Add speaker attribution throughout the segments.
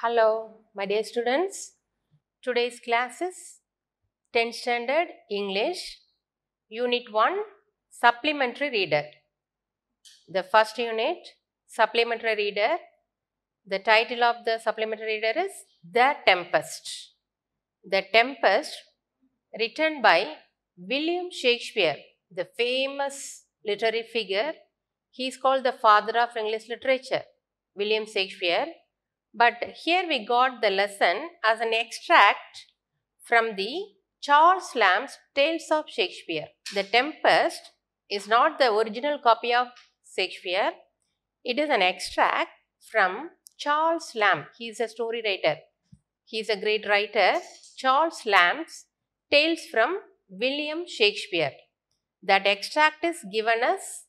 Speaker 1: Hello, my dear students. Today's class is 10th standard English, Unit 1, Supplementary Reader. The first unit, Supplementary Reader. The title of the supplementary reader is The Tempest. The Tempest, written by William Shakespeare, the famous literary figure. He is called the father of English literature. William Shakespeare but here we got the lesson as an extract from the Charles Lamb's Tales of Shakespeare. The Tempest is not the original copy of Shakespeare. It is an extract from Charles Lamb. He is a story writer. He is a great writer. Charles Lamb's Tales from William Shakespeare. That extract is given us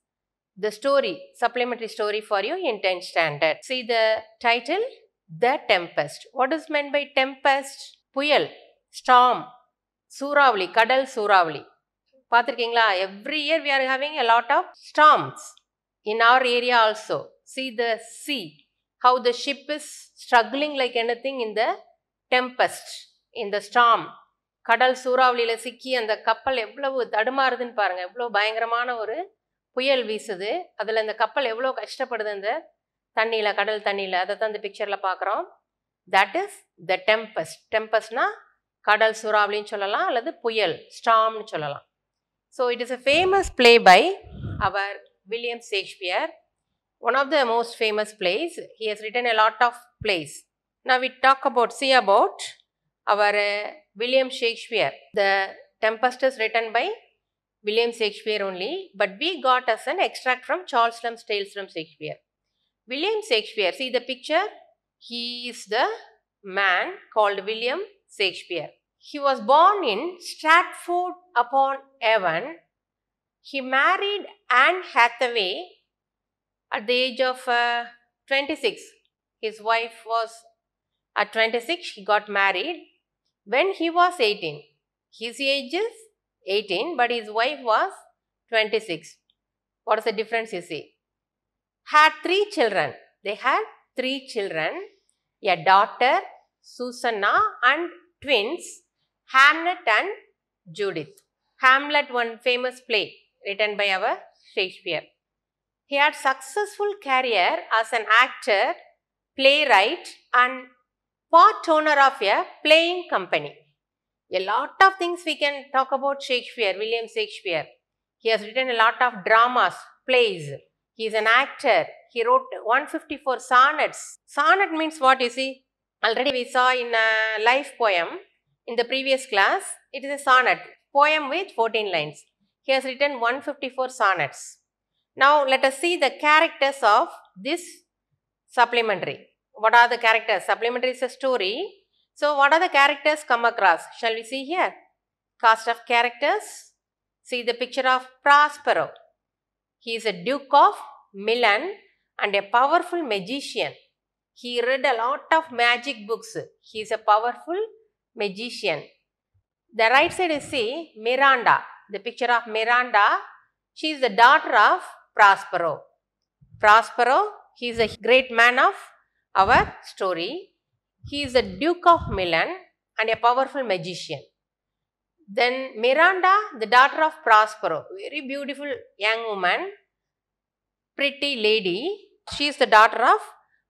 Speaker 1: the story, supplementary story for you in 10th standard. See the title the tempest what is mean by tempest புயல் storm சூறாவளி கடல் சூறாவளி பார்த்துருக்கீங்களா every year we are having a lot of storms in our area also see the sea how the ship is struggling like anything the tempest in the storm கடல் சூறாவளியில் சிக்கி அந்த கப்பல் எவ்வளவு தடுமாறுதுன்னு பாருங்கள் எவ்வளோ பயங்கரமான ஒரு புயல் வீசுது அதில் அந்த கப்பல் எவ்வளோ கஷ்டப்படுது அந்த தண்ணியில் கடல் தண்ணியில் அதை தான் இந்த பிக்சரில் பார்க்குறோம் தட் இஸ் த டெம்பஸ் டெம்பஸ்னா கடல் சுறாவளின்னு சொல்லலாம் அல்லது புயல் ஸ்டாம்னு சொல்லலாம் so it is a famous play by our William Shakespeare one of the most famous plays he has written a lot of plays நான் we talk about see about our William Shakespeare the tempest is written by William Shakespeare only but we got as an extract from Charles Lamb tales Lamb Shakespeare William Shakespeare, see the picture? He is the man called William Shakespeare. He was born in Stratford upon Avon. He married Anne Hathaway at the age of uh, 26. His wife was at 26, he got married when he was 18. His age is 18, but his wife was 26. What is the difference you see? had three children. They had three children, a daughter, Susanna and twins, Hamlet and Judith. Hamlet, one famous play written by our Shakespeare. He had successful career as an actor, playwright and part owner of a playing company. A lot of things we can talk about Shakespeare, William Shakespeare. He has written a lot of dramas, plays. He is an actor. He wrote 154 sonnets. Sonnet means what? You see, Already we saw in a life poem in the previous class. It is a sonnet, poem with 14 lines. He has written 154 sonnets. Now let us see the characters of this supplementary. What are the characters? Supplementary is a story. So what are the characters come across? Shall we see here? Cast of characters. See the picture of Prospero. He is a Duke of Milan and a powerful magician. He read a lot of magic books. He is a powerful magician. The right side is see Miranda. The picture of Miranda. She is the daughter of Prospero. Prospero, he is a great man of our story. He is a Duke of Milan and a powerful magician. Then Miranda, the daughter of Prospero, very beautiful young woman, pretty lady. She is the daughter of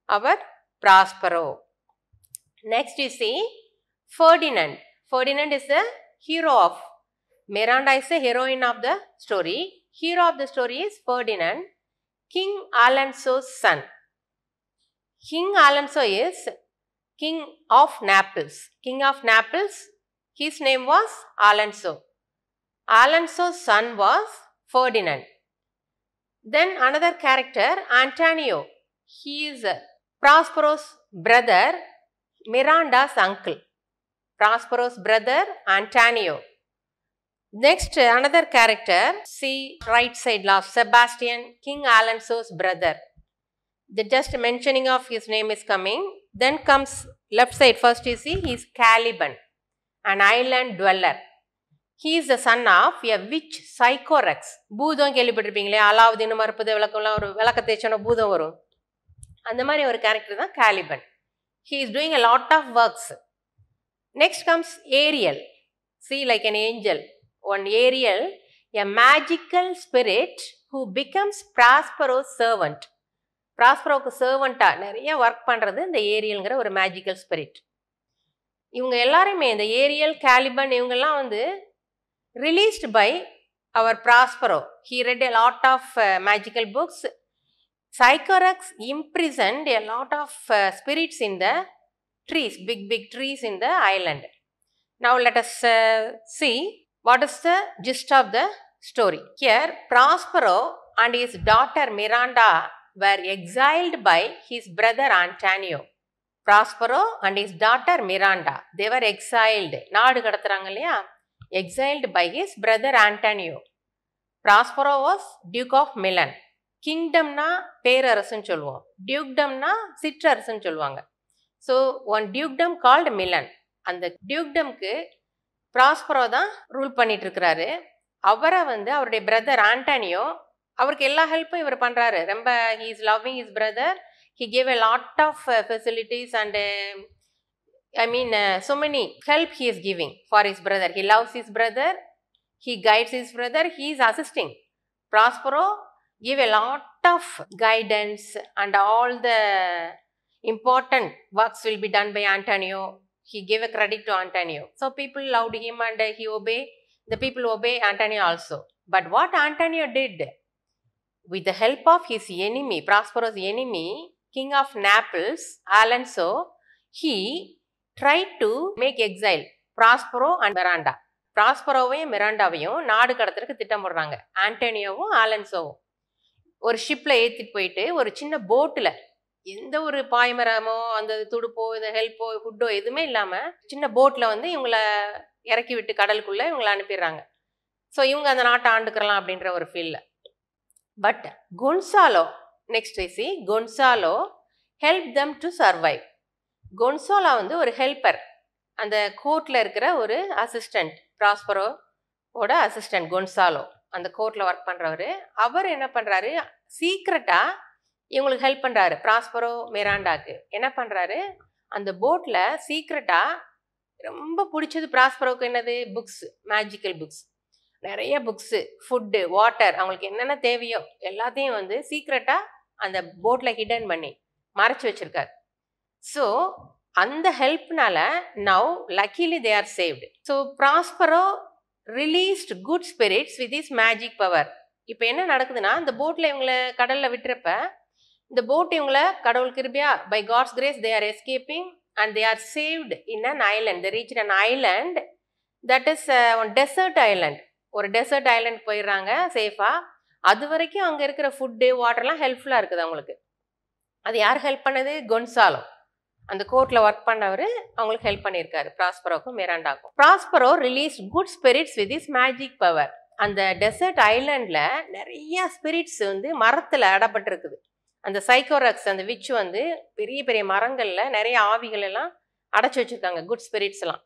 Speaker 1: our Prospero. Next you see Ferdinand. Ferdinand is the hero of Miranda is the heroine of the story. Hero of the story is Ferdinand, King Alonso's son. King Alonso is King of Naples. King of Naples his name was Alonso. Alonso's son was Ferdinand. Then another character, Antonio. He is Prospero's brother, Miranda's uncle. Prospero's brother, Antonio. Next, another character, see right side last, Sebastian, King Alonso's brother. The just mentioning of his name is coming. Then comes left side, first you see, he is Caliban. an island dweller he is the son of a witch Sycorax பூதம் கேள்விப்பட்டிருப்பீங்களே அலாவுதீன் மறுப்பது விளக்கம்லாம் ஒரு விளக்க தேய்ச்சோன்னா பூதம் வரும் அந்த மாதிரி ஒரு கேரக்டர் தான் Caliban he is doing a lot of works next comes Ariel see like an angel one Ariel a magical spirit who becomes Prospero servant ப்ராஸ்பரோக்கு சர்வெண்ட்டாக நிறைய ஒர்க் பண்ணுறது இந்த ஏரியலுங்கிற ஒரு மேஜிக்கல் ஸ்பிரிட் இவங்க எல்லாருமே இந்த ஏரியல் கேலிபன் இவங்கெல்லாம் வந்து released by our Prospero he read a lot of magical books Sycorax imprisoned a lot of spirits in the trees big big trees in the island now let us see what is the gist of the story here Prospero and his daughter Miranda were exiled by his brother Antonio Prospero and his daughter Miranda they were exiled நாடு கடத்துறாங்க இல்லையா exiled by his brother Antonio Prospero was Duke of Milan கிங்டம்னா பேரரசுன்னு சொல்லுவோம் டியூக்டம்னா சிற்றரசுன்னு சொல்லுவாங்க so one dukedom called Milan அந்த டியூக்டம்க்கு ப்ராஸ்பரோ தான் ரூல் பண்ணிட்டு இருக்கிறாரு அவரை வந்து அவருடைய பிரதர் ஆண்டனியோ அவருக்கு எல்லா ஹெல்ப்பும் இவர் பண்ணுறாரு ரொம்ப he is loving his brother he gave a lot of uh, facilities and um, I mean, uh, so many help he is giving for his brother. He loves his brother. He guides his brother. He is assisting. Prospero gave a lot of guidance and all the important works will be done by Antonio. He gave a credit to Antonio. So people loved him and he obey. The people obey Antonio also. But what Antonio did, with the help of his enemy, Prospero's enemy, king of Naples, Alonso, he try to make exile Prospero and Miranda. ப்ராஸ்பரோவையும் மிராண்டாவையும் நாடு கடத்துறதுக்கு திட்டம் போடுறாங்க ஆண்டோனியோவும் ஆலன்சோவும் ஒரு ஷிப்பில் ஏற்றிட்டு போயிட்டு ஒரு சின்ன போட்டில் எந்த ஒரு பாய்மரமோ அந்த துடுப்போ இந்த ஹெல்ப்போ ஃபுட்டோ எதுவுமே இல்லாமல் சின்ன போட்டில் வந்து இவங்களை இறக்கி விட்டு கடலுக்குள்ளே இவங்களை அனுப்பிடுறாங்க ஸோ இவங்க அந்த நாட்டை ஆண்டுக்கிறலாம் அப்படின்ற ஒரு ஃபீலில் but Gonzalo next is Gonzalo help them to survive Gonzalo வந்து ஒரு ஹெல்ப்பர் அந்த கோர்ட்டில் இருக்கிற ஒரு அசிஸ்டண்ட் ப்ராஸ்பரோட அசிஸ்டண்ட் கொன்சாலோ அந்த கோர்ட்டில் ஒர்க் பண்ணுறவர் அவர் என்ன பண்ணுறாரு சீக்ரெட்டாக இவங்களுக்கு ஹெல்ப் பண்ணுறாரு ப்ராஸ்பரோ மிராண்டாக்கு என்ன பண்ணுறாரு அந்த போட்டில் சீக்ரெட்டாக ரொம்ப பிடிச்சது ப்ராஸ்பரோக்கு என்னது புக்ஸ் மேஜிக்கல் புக்ஸ் நிறைய புக்ஸு ஃபுட்டு வாட்டர் அவங்களுக்கு என்னென்ன தேவையோ எல்லாத்தையும் வந்து சீக்ரெட்டாக அந்த போட்டில் ஹிடன் பண்ணி மறைச்சி வச்சுருக்காரு ஸோ அந்த ஹெல்ப்னால now luckily they are saved so Prospero released good spirits with his magic power இப்போ என்ன நடக்குதுன்னா இந்த போட்டில் இவங்களை கடலில் விட்டுறப்ப இந்த போட் இவங்களை கடவுள் கிருபியா by God's grace they are escaping and they are saved in an island they reach an island that is one desert island ஒரு டெசர்ட் ஐலண்ட் போயிடுறாங்க சேஃபாக அது வரைக்கும் அங்கே இருக்கிற ஃபுட்டு வாட்டர்லாம் ஹெல்ப்ஃபுல்லாக இருக்குது அவங்களுக்கு அது யார் ஹெல்ப் பண்ணது கொன்சாலம் அந்த கோர்ட்டில் ஒர்க் பண்ணவர் அவங்களுக்கு ஹெல்ப் பண்ணியிருக்காரு ப்ராஸ்பரோக்கும் மிராண்டாக்கும் Prospero release good spirits with his magic power அந்த டெசர்ட் ஐலண்டில் நிறைய ஸ்பிரிட்ஸ் வந்து மரத்தில் அடப்பட்டிருக்குது அந்த சைக்கோரக்ஸ் அந்த விச் வந்து பெரிய பெரிய மரங்களில் நிறைய ஆவிகள் எல்லாம் அடைச்சி வச்சுருக்காங்க குட் ஸ்பிரிட்ஸ்லாம்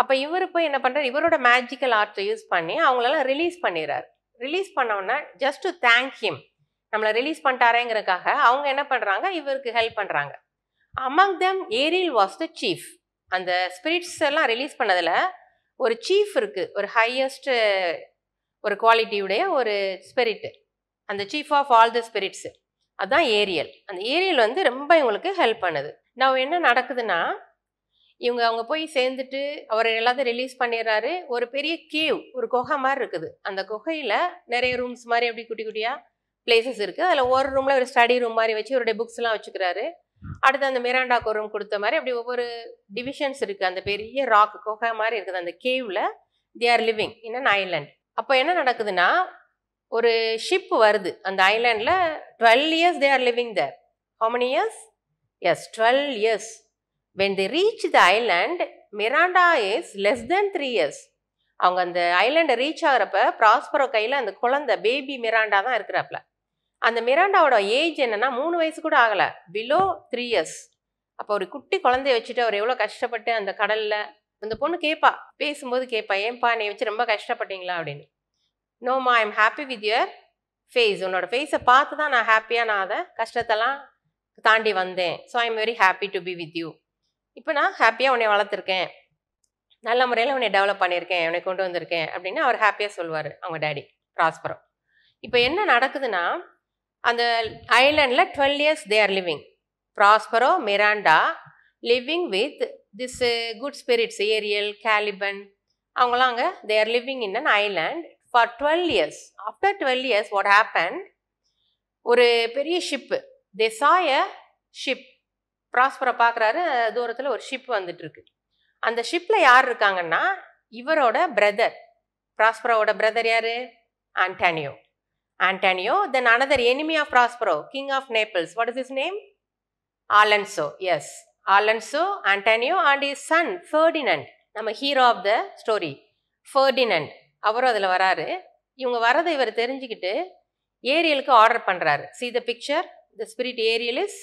Speaker 1: அப்போ இவர் போய் என்ன பண்ணுறாரு இவரோட மேஜிக்கல் ஆர்ட்டை யூஸ் பண்ணி அவங்களெல்லாம் ரிலீஸ் பண்ணிடுறாரு ரிலீஸ் பண்ணோன்னே ஜஸ்ட் டு தேங்க் ஹிம் நம்மளை ரிலீஸ் பண்ணிட்டாரேங்கிறக்காக அவங்க என்ன பண்ணுறாங்க இவருக்கு ஹெல்ப் பண்ணுறாங்க among them Ariel was the chief அந்த ஸ்பிரிட்ஸ் எல்லாம் ரிலீஸ் பண்ணதில் ஒரு சீஃப் இருக்குது ஒரு ஹையஸ்ட்டு ஒரு குவாலிட்டியுடைய ஒரு ஸ்பிரிட்டு அந்த chief of all the spirits அதுதான் ஏரியல் அந்த ஏரியல் வந்து ரொம்ப இவங்களுக்கு ஹெல்ப் பண்ணுது நான் என்ன நடக்குதுன்னா இவங்க அவங்க போய் சேர்ந்துட்டு அவர் எல்லாத்தையும் ரிலீஸ் பண்ணிடுறாரு ஒரு பெரிய கேவ் ஒரு குகை மாதிரி இருக்குது அந்த குகையில் நிறைய ரூம்ஸ் மாதிரி அப்படி குட்டி குட்டியாக பிளேசஸ் இருக்குது அதில் ஒரு ரூமில் ஒரு ஸ்டடி ரூம் மாதிரி வச்சு அவருடைய புக்ஸ்லாம் வச்சுக்கிறாரு அடுத்து அந்த மிராண்டாக்கு ரூம் கொடுத்த மாதிரி அப்படி ஒவ்வொரு டிவிஷன்ஸ் இருக்குது அந்த பெரிய ராக் குகை மாதிரி இருக்குது அந்த கேவில் they are living in an island அப்போ என்ன நடக்குதுன்னா ஒரு ஷிப் வருது அந்த ஐலாண்டில் twelve years they are living there how many years yes twelve years when they reach the island Miranda is less than three years அவங்க அந்த ஐலாண்டை ரீச் ஆகிறப்ப ப்ராஸ்பரோ கையில் அந்த குழந்தை பேபி மிராண்டா தான் இருக்கிறாப்ல அந்த மிராண்டாவோட ஏஜ் என்னென்னா மூணு வயசு கூட ஆகலை பிலோ த்ரீ இயர்ஸ் அப்போ ஒரு குட்டி குழந்தைய வச்சுட்டு அவர் எவ்வளோ கஷ்டப்பட்டு அந்த கடலில் அந்த பொண்ணு கேட்பா பேசும்போது கேட்பா ஏன்பா நீ வச்சு ரொம்ப கஷ்டப்பட்டீங்களா அப்படின்னு நோமா I'm happy with your face உன்னோட ஃபேஸை பார்த்து தான் நான் ஹாப்பியாக நான் அதை கஷ்டத்தெல்லாம் தாண்டி வந்தேன் so I am very happy to be with you இப்போ நான் ஹாப்பியாக உன்னை வளர்த்துருக்கேன் நல்ல முறையில் உன்னை டெவலப் பண்ணியிருக்கேன் உன்னை கொண்டு வந்திருக்கேன் அப்படின்னு அவர் ஹாப்பியாக சொல்லுவார் அவங்க டேடி ப்ராஸ்பரோ இப்போ என்ன நடக்குதுன்னா அந்த ஐலண்டில் twelve years they are living Prospero Miranda living with this good spirits Ariel Caliban அவங்களாம் அங்கே they are living in an island for twelve years after twelve years what happen ஒரு பெரிய ஷிப்பு தே சாய ஷிப் ப்ராஸ்பரை பார்க்குறாரு தூரத்தில் ஒரு ஷிப் வந்துட்டுருக்கு அந்த ஷிப்பில் யார் இருக்காங்கன்னா இவரோட பிரதர் ப்ராஸ்பரோட பிரதர் யார் Antonio Antonio then another enemy of Prospero king of Naples what is his name Alonso yes Alonso Antonio and his son Ferdinand நம்ம hero of the story Ferdinand அவரும் அதில் வராரு இவங்க வரதை இவர் தெரிஞ்சுக்கிட்டு ஏரியலுக்கு ஆர்டர் பண்ணுறாரு see the picture the spirit Ariel is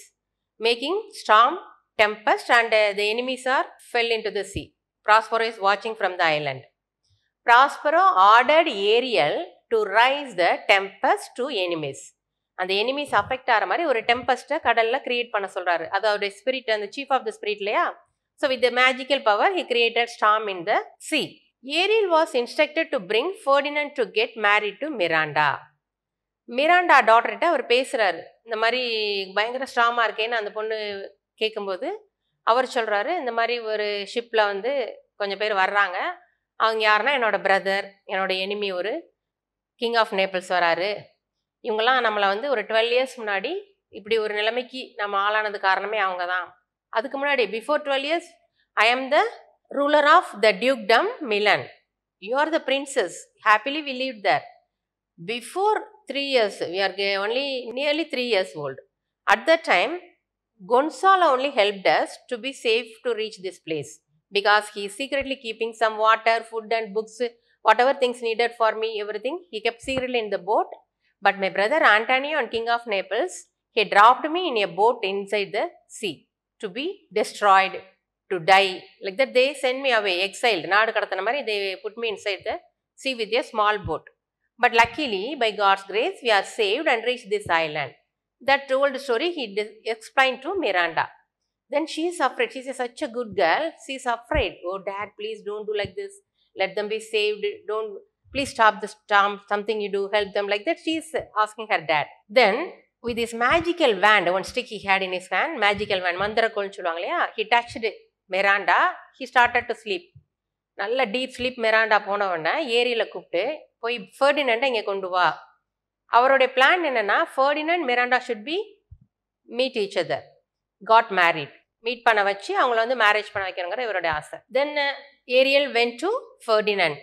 Speaker 1: making storm, tempest and uh, the enemies are fell into the sea Prospero is வாட்சிங் from the island. Prospero ordered Ariel to rise the tempest to enemies அந்த enemies affect ஆகிற மாதிரி ஒரு டெம்பஸ்ட்டை கடலில் create பண்ண சொல்கிறாரு அது அவருடைய ஸ்பிரிட் அந்த சீஃப் ஆஃப் த ஸ்பிரிட் இல்லையா so with magical power he created storm in the sea Ariel was instructed to bring Ferdinand to get married to Miranda Miranda டாக்டர்கிட்ட அவர் பேசுகிறாரு இந்த மாதிரி பயங்கர ஸ்ட்ராமாக இருக்கேன்னு அந்த பொண்ணு கேட்கும்போது அவர் சொல்கிறாரு இந்த மாதிரி ஒரு ஷிப்பில் வந்து கொஞ்சம் பேர் வர்றாங்க அவங்க யாருன்னா என்னோடய பிரதர் என்னோடய எனிமி ஒரு கிங் ஆஃப் நேபிள்ஸ் வராரு இவங்கெல்லாம் நம்மளை வந்து ஒரு டுவெல் இயர்ஸ் முன்னாடி இப்படி ஒரு நிலைமைக்கு நம்ம ஆளானது காரணமே அவங்க தான் அதுக்கு முன்னாடி before twelve years I am the ruler of the dukedom Milan you are the princess happily we leave there before three years, we are only nearly three years old. At that time, Gonzalo only helped us to be safe to reach this place because he is secretly keeping some water, food and books, whatever things needed for me, everything. He kept secretly in the boat. But my brother Antonio and King of Naples, he dropped me in a boat inside the sea to be destroyed, to die. Like that they sent me away, exiled. Naadu they put me inside the sea with a small boat. But luckily, by God's grace, we are saved and reached this island. That told story he explained to Miranda. Then she is afraid. She is such a good girl. She is afraid. Oh, dad, please don't do like this. Let them be saved. Don't, please stop this storm. Something you do, help them. Like that, she is asking her dad. Then, with his magical wand, one stick he had in his hand, magical wand, mandara kolnu சொல்லுவாங்க he touched Miranda. He started to sleep. நல்ல deep sleep Miranda போனவொடனே ஏரியில் கூப்பிட்டு போய் ஃபர்டினண்டை இங்கே கொண்டு வா அவருடைய பிளான் என்னென்னா Ferdinand Miranda should be meet each other got married meet பண்ண வச்சு அவங்கள வந்து மேரேஜ் பண்ண வைக்கணுங்கிற இவருடைய ஆசை then Ariel went to Ferdinand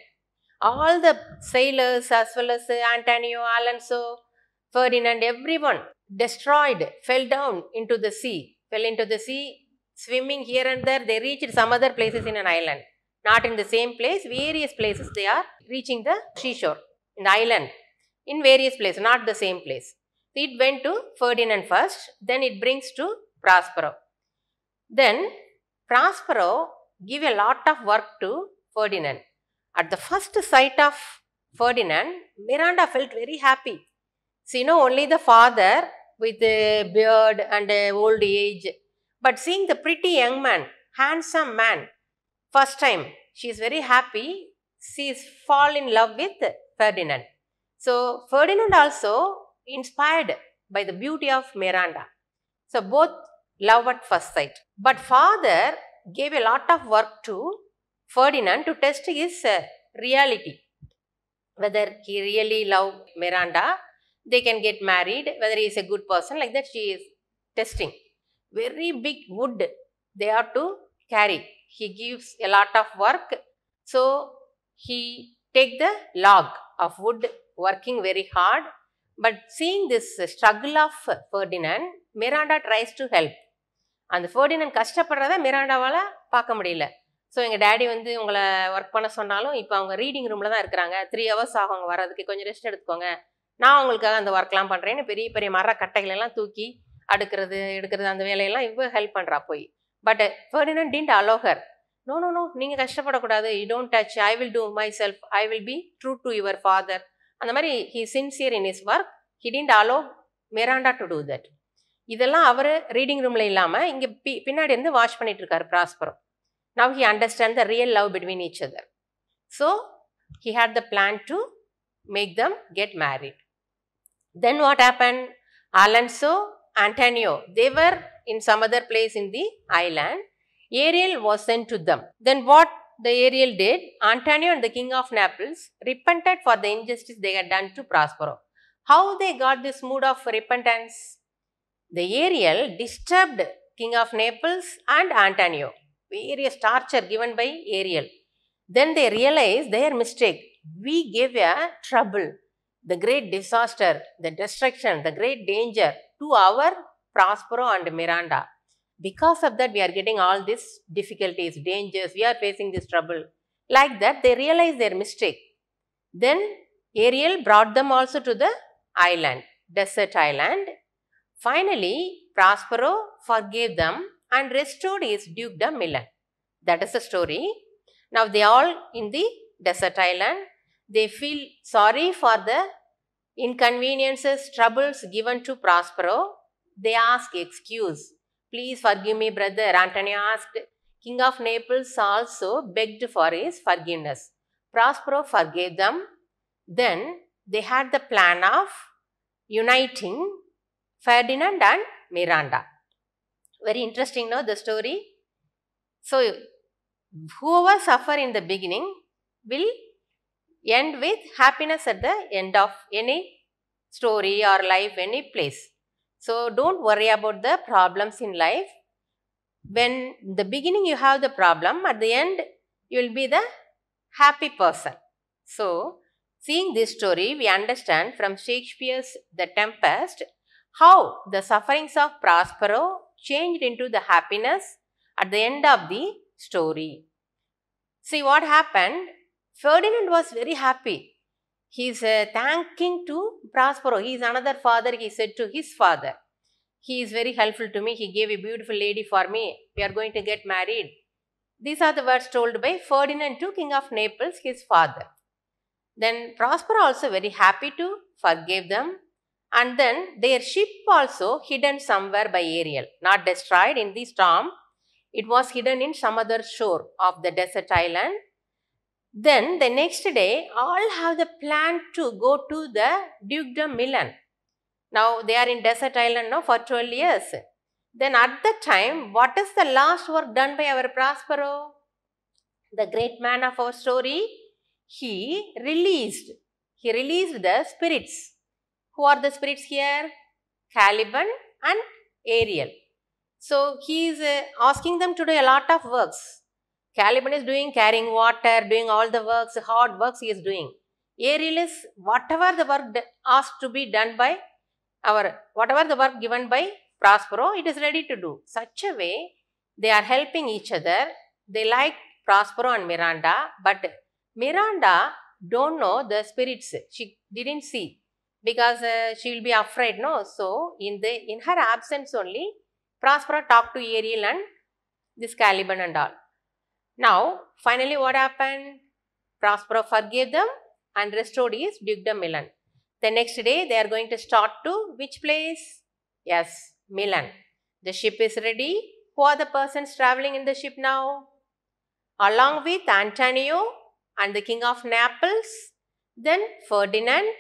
Speaker 1: all the sailors as well as Antonio Alonso Ferdinand everyone down into the sea fell into the sea swimming here and there they reach some other places in an island not in the same place, various places they are reaching the seashore, in the island, in various places, not the same place. So it went to Ferdinand first, then it brings to Prospero. Then Prospero give a lot of work to Ferdinand. At the first sight of Ferdinand, Miranda felt very happy. See, you know, only the father with a beard and a old age, but seeing the pretty young man, handsome man, First time, she is very happy. She is fall in love with Ferdinand. So, Ferdinand also inspired by the beauty of Miranda. So, both love at first sight. But father gave a lot of work to Ferdinand to test his uh, reality. Whether he really loved Miranda, they can get married, whether he is a good person, like that she is testing. Very big wood they have to carry he gives a lot of work so he take the log of wood working very hard but seeing this struggle of Ferdinand Miranda tries to help அந்த Ferdinand கஷ்டப்படுறத மிராண்டாவால் பார்க்க முடியல so எங்கள் daddy வந்து உங்களை work பண்ண சொன்னாலும் இப்போ அவங்க ரீடிங் ரூமில் தான் இருக்கிறாங்க த்ரீ ஹவர்ஸ் ஆகும் அவங்க வர்றதுக்கு கொஞ்சம் ரெஸ்ட் எடுத்துக்கோங்க நான் அவங்களுக்காக அந்த ஒர்க்லாம் பண்ணுறேன்னு பெரிய பெரிய மர கட்டைகளெல்லாம் தூக்கி அடுக்கிறது எடுக்கிறது அந்த வேலையெல்லாம் இவ்வளோ ஹெல்ப் பண்ணுறா போய் பட் ஃபர்டினன் டின்ட் அலோகர் நோ நோ நோ நீங்கள் கஷ்டப்படக்கூடாது you don't touch I will do myself I will be true to your father அந்த மாதிரி he sincere in his work he didn't allow Miranda to do that இதெல்லாம் அவர் reading ரூமில் இல்லாமல் இங்கே B பின்னாடி இருந்து வாஷ் பண்ணிட்டு இருக்காரு Prospero now he understand the real love between each other so he had the plan to make them get married then what happen Alonso Antonio. They were in some other place in the island. Ariel was sent to them. Then what the Ariel did? Antonio and the king of Naples repented for the injustice they had done to Prospero. How they got this mood of repentance? The Ariel disturbed king of Naples and Antonio. Various torture given by Ariel. Then they realized their mistake. We gave a trouble, the great disaster, the destruction, the great danger to our Prospero and Miranda. Because of that, we are getting all these difficulties, dangers, we are facing this trouble. Like that, they realize their mistake. Then Ariel brought them also to the island, desert island. Finally, Prospero forgave them and restored his dukedom Milan. That is the story. Now they all in the desert island. They feel sorry for the inconveniences, troubles given to Prospero, they ask excuse. Please forgive me, brother, Antonio asked. King of Naples also begged for his forgiveness. Prospero forgave them. Then they had the plan of uniting Ferdinand and Miranda. Very interesting, no, the story. So, whoever suffer in the beginning will end with happiness at the end of any story or life, any place. So, don't worry about the problems in life. When the beginning you have the problem, at the end you will be the happy person. So, seeing this story, we understand from Shakespeare's The Tempest how the sufferings of Prospero changed into the happiness at the end of the story. See what happened? Ferdinand was very happy. He is uh, thanking to Prospero. He is another father, he said to his father. He is very helpful to me. He gave a beautiful lady for me. We are going to get married. These are the words told by Ferdinand to King of Naples, his father. Then Prospero also very happy to forgive them. And then their ship also hidden somewhere by Ariel, not destroyed in the storm. It was hidden in some other shore of the desert island then the next day, all have the plan to go to the Duke de Milan. Now they are in desert island now for 12 years. Then at that time, what is the last work done by our Prospero? The great man of our story, he released, he released the spirits. Who are the spirits here? Caliban and Ariel. So he is uh, asking them to do a lot of works Caliban is doing carrying water, doing all the works, hard works he is doing. Ariel is whatever the work asked to be done by our, whatever the work given by Prospero, it is ready to do. Such a way, they are helping each other. They like Prospero and Miranda, but Miranda don't know the spirits. She didn't see because uh, she will be afraid, no? So, in, the, in her absence only, Prospero talked to Ariel and this Caliban and all. Now, finally what happened? Prospero forgave them and restored his dukedom Milan. The next day they are going to start to which place? Yes, Milan. The ship is ready. Who are the persons traveling in the ship now? Along with Antonio and the king of Naples, then Ferdinand,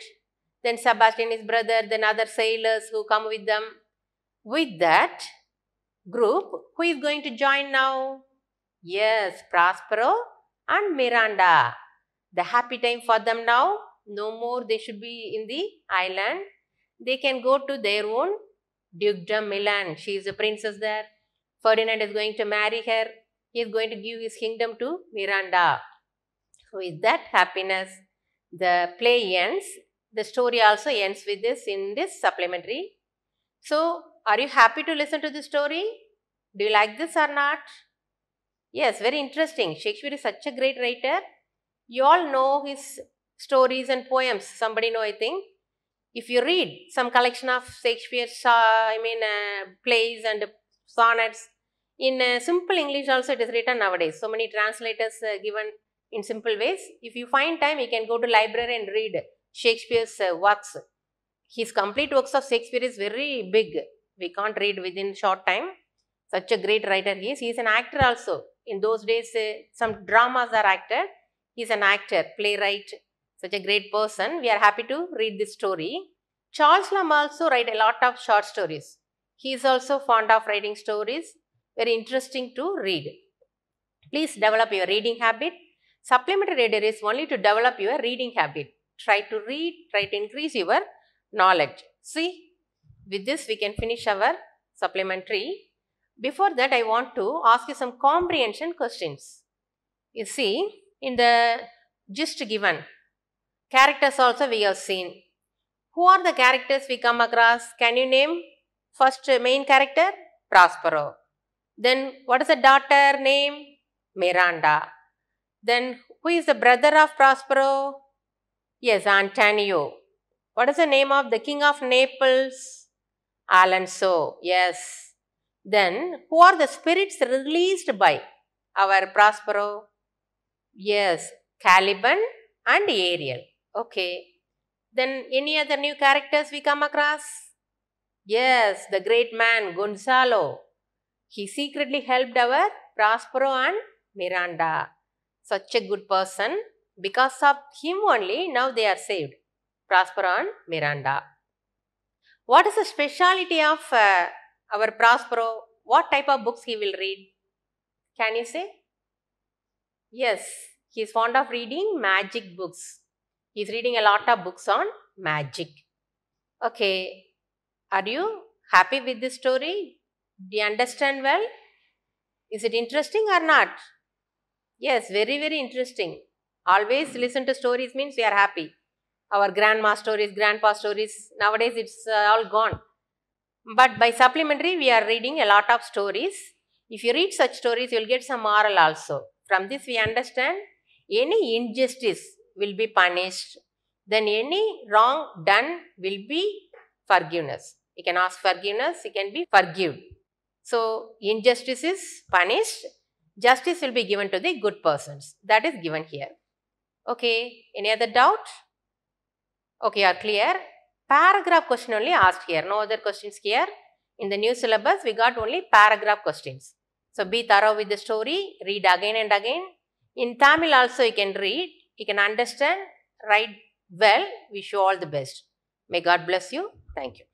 Speaker 1: then Sebastian his brother, then other sailors who come with them. With that group, who is going to join now? Yes, Prospero and Miranda. The happy time for them now. No more they should be in the island. They can go to their own dukedom Milan. She is a princess there. Ferdinand is going to marry her. He is going to give his kingdom to Miranda. So with that happiness, the play ends. The story also ends with this in this supplementary. So are you happy to listen to this story? Do you like this or not? Yes, very interesting. Shakespeare is such a great writer. You all know his stories and poems. Somebody know, I think. If you read some collection of Shakespeare's, uh, I mean, uh, plays and sonnets, in uh, simple English also it is written nowadays. So many translators uh, given in simple ways. If you find time, you can go to library and read Shakespeare's uh, works. His complete works of Shakespeare is very big. We can't read within short time. Such a great writer he is. He is an actor also in those days uh, some dramas are acted. He's an actor, playwright, such a great person. We are happy to read this story. Charles Lamb also write a lot of short stories. He is also fond of writing stories, very interesting to read. Please develop your reading habit. Supplementary reader is only to develop your reading habit. Try to read, try to increase your knowledge. See, with this we can finish our supplementary before that, I want to ask you some comprehension questions. You see, in the gist given, characters also we have seen. Who are the characters we come across? Can you name? First main character, Prospero. Then what is the daughter name? Miranda. Then who is the brother of Prospero? Yes, Antonio. What is the name of the king of Naples? Alonso. Yes. Then, who are the spirits released by our Prospero? Yes, Caliban and Ariel. Okay. Then, any other new characters we come across? Yes, the great man Gonzalo. He secretly helped our Prospero and Miranda. Such a good person. Because of him only, now they are saved. Prospero and Miranda. What is the speciality of uh, our Prospero, what type of books he will read? Can you say? Yes, he is fond of reading magic books. He is reading a lot of books on magic. Okay, are you happy with this story? Do you understand well? Is it interesting or not? Yes, very, very interesting. Always listen to stories means we are happy. Our grandma stories, grandpa stories, nowadays it's uh, all gone. But by supplementary, we are reading a lot of stories. If you read such stories, you will get some moral also. From this, we understand any injustice will be punished. Then any wrong done will be forgiveness. You can ask forgiveness, you can be forgiven. So, injustice is punished, justice will be given to the good persons. That is given here. Okay, any other doubt? Okay, are clear. Paragraph question only asked here. No other questions here. In the new syllabus, we got only paragraph questions. So be thorough with the story, read again and again. In Tamil also you can read, you can understand, write well. Wish you all the best. May God bless you. Thank you.